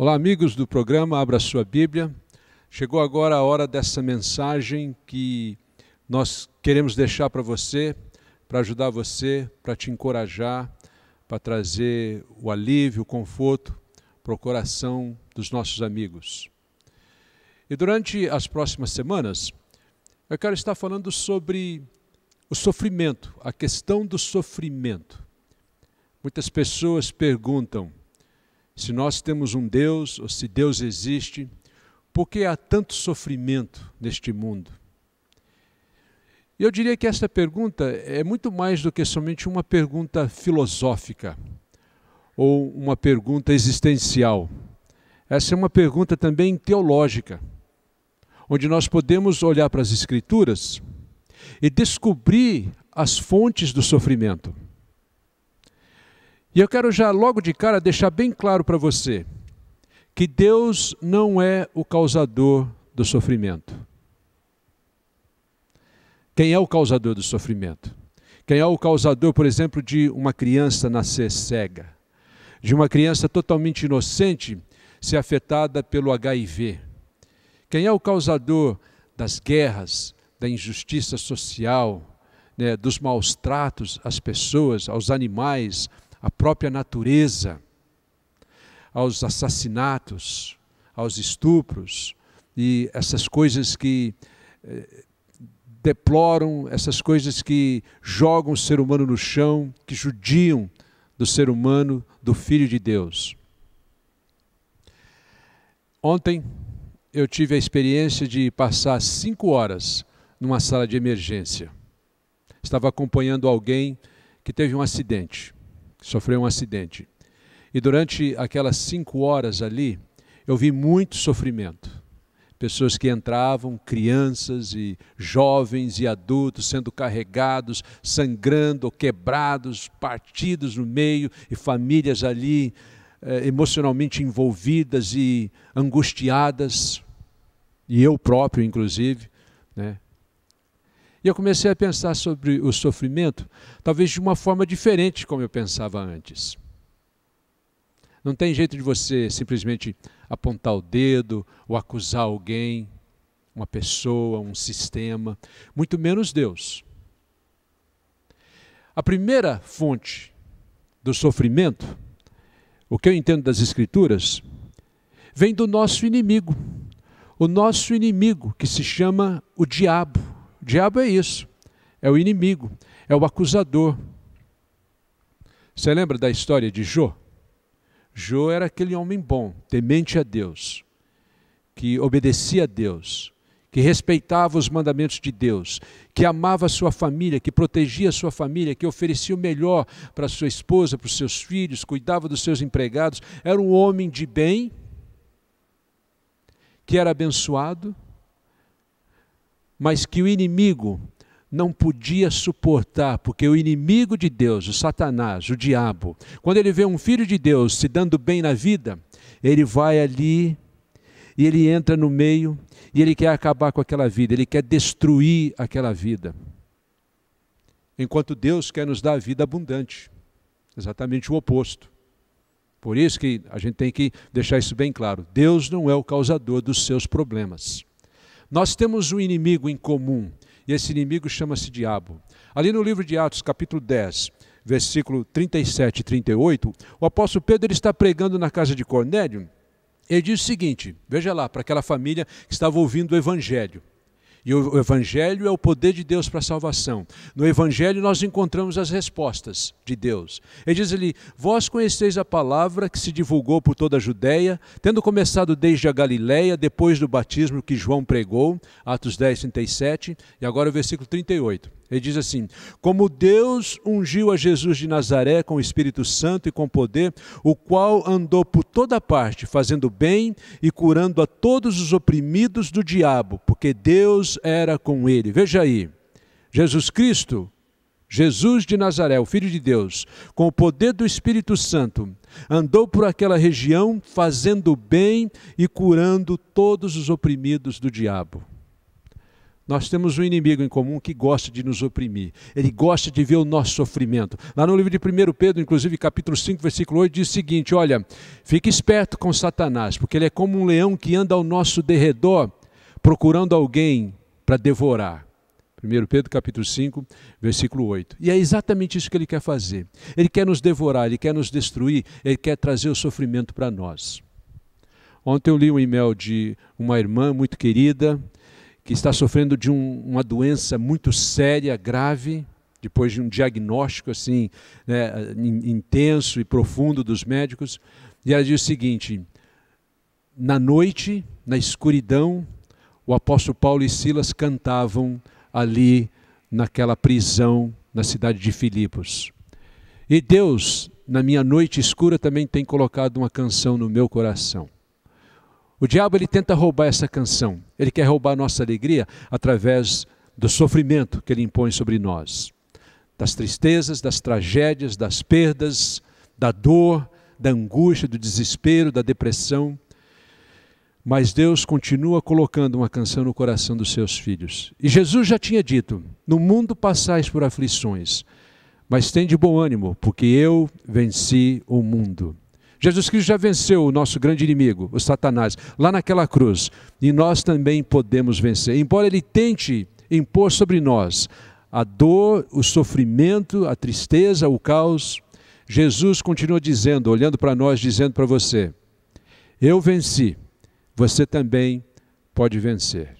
Olá, amigos do programa, abra sua Bíblia. Chegou agora a hora dessa mensagem que nós queremos deixar para você, para ajudar você, para te encorajar, para trazer o alívio, o conforto para o coração dos nossos amigos. E durante as próximas semanas, eu quero estar falando sobre o sofrimento, a questão do sofrimento. Muitas pessoas perguntam: se nós temos um Deus, ou se Deus existe, por que há tanto sofrimento neste mundo? eu diria que esta pergunta é muito mais do que somente uma pergunta filosófica ou uma pergunta existencial. Essa é uma pergunta também teológica, onde nós podemos olhar para as Escrituras e descobrir as fontes do sofrimento. E eu quero já logo de cara deixar bem claro para você que Deus não é o causador do sofrimento. Quem é o causador do sofrimento? Quem é o causador, por exemplo, de uma criança nascer cega? De uma criança totalmente inocente ser afetada pelo HIV? Quem é o causador das guerras, da injustiça social, né, dos maus tratos às pessoas, aos animais, à própria natureza, aos assassinatos, aos estupros e essas coisas que eh, deploram, essas coisas que jogam o ser humano no chão, que judiam do ser humano, do Filho de Deus. Ontem eu tive a experiência de passar cinco horas numa sala de emergência. Estava acompanhando alguém que teve um acidente sofreu um acidente. E durante aquelas cinco horas ali, eu vi muito sofrimento. Pessoas que entravam, crianças e jovens e adultos sendo carregados, sangrando, quebrados, partidos no meio, e famílias ali eh, emocionalmente envolvidas e angustiadas. E eu próprio, inclusive, né, e eu comecei a pensar sobre o sofrimento, talvez de uma forma diferente como eu pensava antes. Não tem jeito de você simplesmente apontar o dedo ou acusar alguém, uma pessoa, um sistema, muito menos Deus. A primeira fonte do sofrimento, o que eu entendo das Escrituras, vem do nosso inimigo. O nosso inimigo, que se chama o diabo diabo é isso, é o inimigo, é o acusador. Você lembra da história de Jô? Jô era aquele homem bom, temente a Deus, que obedecia a Deus, que respeitava os mandamentos de Deus, que amava a sua família, que protegia a sua família, que oferecia o melhor para sua esposa, para os seus filhos, cuidava dos seus empregados, era um homem de bem, que era abençoado mas que o inimigo não podia suportar, porque o inimigo de Deus, o Satanás, o diabo, quando ele vê um filho de Deus se dando bem na vida, ele vai ali e ele entra no meio e ele quer acabar com aquela vida, ele quer destruir aquela vida. Enquanto Deus quer nos dar a vida abundante, exatamente o oposto. Por isso que a gente tem que deixar isso bem claro: Deus não é o causador dos seus problemas. Nós temos um inimigo em comum, e esse inimigo chama-se Diabo. Ali no livro de Atos, capítulo 10, versículo 37 e 38, o apóstolo Pedro ele está pregando na casa de Cornélio. Ele diz o seguinte: veja lá, para aquela família que estava ouvindo o evangelho. E o Evangelho é o poder de Deus para a salvação. No Evangelho nós encontramos as respostas de Deus. Ele diz ali: Vós conheceis a palavra que se divulgou por toda a Judéia, tendo começado desde a Galiléia, depois do batismo que João pregou, Atos 10, 37, e agora o versículo 38. Ele diz assim: Como Deus ungiu a Jesus de Nazaré com o Espírito Santo e com poder, o qual andou por toda parte, fazendo bem e curando a todos os oprimidos do diabo, porque Deus era com ele. Veja aí, Jesus Cristo, Jesus de Nazaré, o Filho de Deus, com o poder do Espírito Santo, andou por aquela região fazendo bem e curando todos os oprimidos do diabo. Nós temos um inimigo em comum que gosta de nos oprimir. Ele gosta de ver o nosso sofrimento. Lá no livro de 1 Pedro, inclusive, capítulo 5, versículo 8, diz o seguinte: Olha, fique esperto com Satanás, porque ele é como um leão que anda ao nosso derredor, procurando alguém para devorar. 1 Pedro capítulo 5, versículo 8. E é exatamente isso que ele quer fazer. Ele quer nos devorar, ele quer nos destruir, ele quer trazer o sofrimento para nós. Ontem eu li um e-mail de uma irmã muito querida, que está sofrendo de um, uma doença muito séria, grave, depois de um diagnóstico assim né, intenso e profundo dos médicos, e ela diz o seguinte: na noite, na escuridão, o apóstolo Paulo e Silas cantavam ali naquela prisão na cidade de Filipos. E Deus, na minha noite escura, também tem colocado uma canção no meu coração. O diabo ele tenta roubar essa canção. Ele quer roubar a nossa alegria através do sofrimento que ele impõe sobre nós, das tristezas, das tragédias, das perdas, da dor, da angústia, do desespero, da depressão. Mas Deus continua colocando uma canção no coração dos seus filhos. E Jesus já tinha dito: No mundo passais por aflições, mas tende bom ânimo, porque eu venci o mundo. Jesus Cristo já venceu o nosso grande inimigo, o Satanás, lá naquela cruz. E nós também podemos vencer. Embora ele tente impor sobre nós a dor, o sofrimento, a tristeza, o caos, Jesus continua dizendo, olhando para nós, dizendo para você: Eu venci, você também pode vencer.